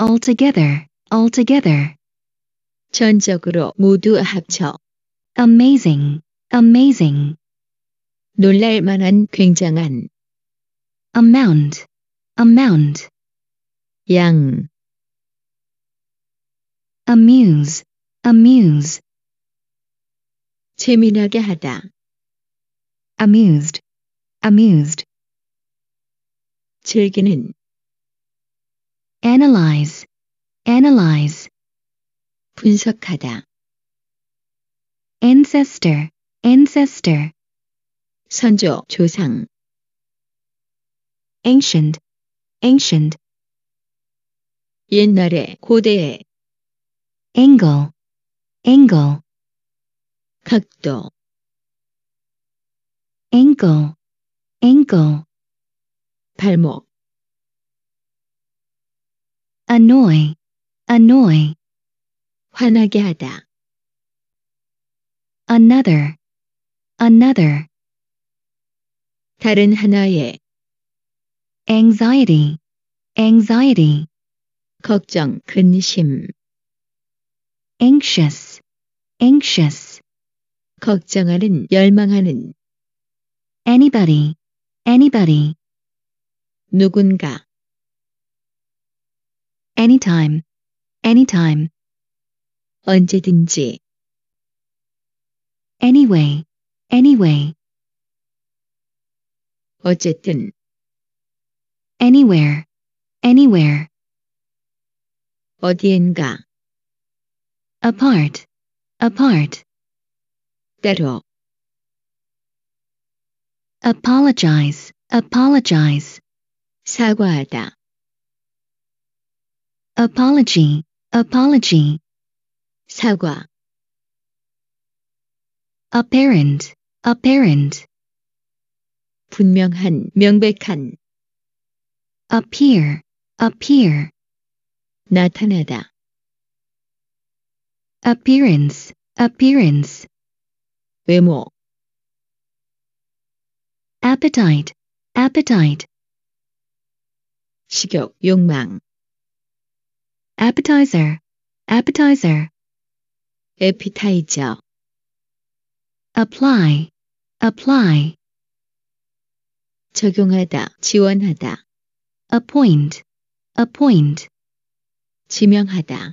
altogether, altogether. 전적으로 모두 합쳐. amazing, amazing. 놀랄 만한 굉장한. amount, amount. 양. amuse, amuse. 재미나게 하다. amused, amused. 즐기는 analyze, analyze. 분석하다. ancestor, ancestor. 선조, 조상. ancient, ancient. 옛날에, 고대에. angle, angle. 각도. ankle, ankle. 발목. annoy, annoy. 화나게 하다. another, another. 다른 하나의 anxiety, anxiety. 걱정, 근심. anxious, anxious. 걱정하는, 열망하는. anybody, anybody. 누군가 anytime, anytime. 언제든지. Anyway, anyway. 어쨌든. Anywhere, anywhere. 어디엔가. Apart, apart. 때로. Apologize, apologize. 사과하다 apology, apology. 사과 apparent, apparent. 분명한, 명백한. appear, appear. 나타나다. appearance, appearance. 외모. appetite, appetite. 식욕, 욕망 appetizer, appetizer. appetizer. apply, apply. 적용하다, 지원하다. appoint, appoint. 지명하다.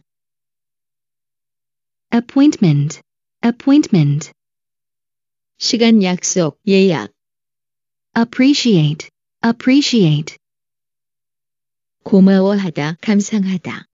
appointment, appointment. 시간 약속, 예약. appreciate, appreciate. 고마워하다, 감상하다.